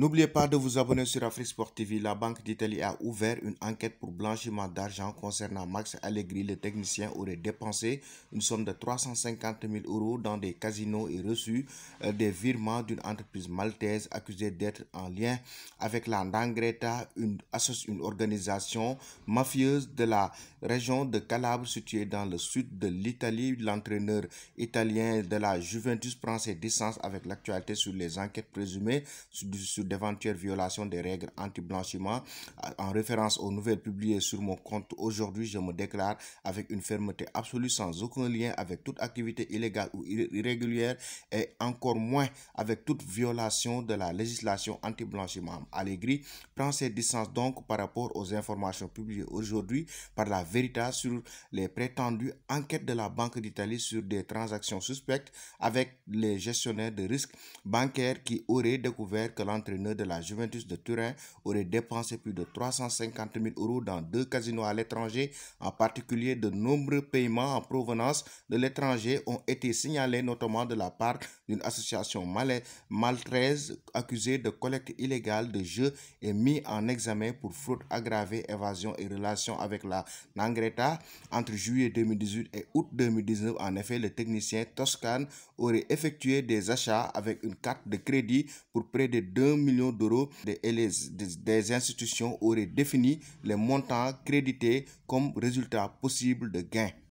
N'oubliez pas de vous abonner sur Sport TV. La Banque d'Italie a ouvert une enquête pour blanchiment d'argent concernant Max Allegri. Le technicien aurait dépensé une somme de 350 000 euros dans des casinos et reçu euh, des virements d'une entreprise maltaise accusée d'être en lien avec la Ndangreta, une, une organisation mafieuse de la région de Calabre située dans le sud de l'Italie. L'entraîneur italien de la Juventus prend ses distances avec l'actualité sur les enquêtes présumées sur d'éventuelles violations des règles anti-blanchiment. En référence aux nouvelles publiées sur mon compte aujourd'hui, je me déclare avec une fermeté absolue sans aucun lien avec toute activité illégale ou irrégulière et encore moins avec toute violation de la législation anti-blanchiment. Allegri prend ses distances donc par rapport aux informations publiées aujourd'hui par la vérité sur les prétendues enquêtes de la Banque d'Italie sur des transactions suspectes avec les gestionnaires de risques bancaires qui auraient découvert que l'entrée de la Juventus de Turin, aurait dépensé plus de 350 000 euros dans deux casinos à l'étranger. En particulier, de nombreux paiements en provenance de l'étranger ont été signalés, notamment de la part d'une association maltraise accusée de collecte illégale de jeux et mis en examen pour fraude aggravée, évasion et relations avec la Nangreta entre juillet 2018 et août 2019. En effet, le technicien Toscane aurait effectué des achats avec une carte de crédit pour près de 2 millions d'euros des, institutions auraient défini les montants crédités comme résultat possible de gains.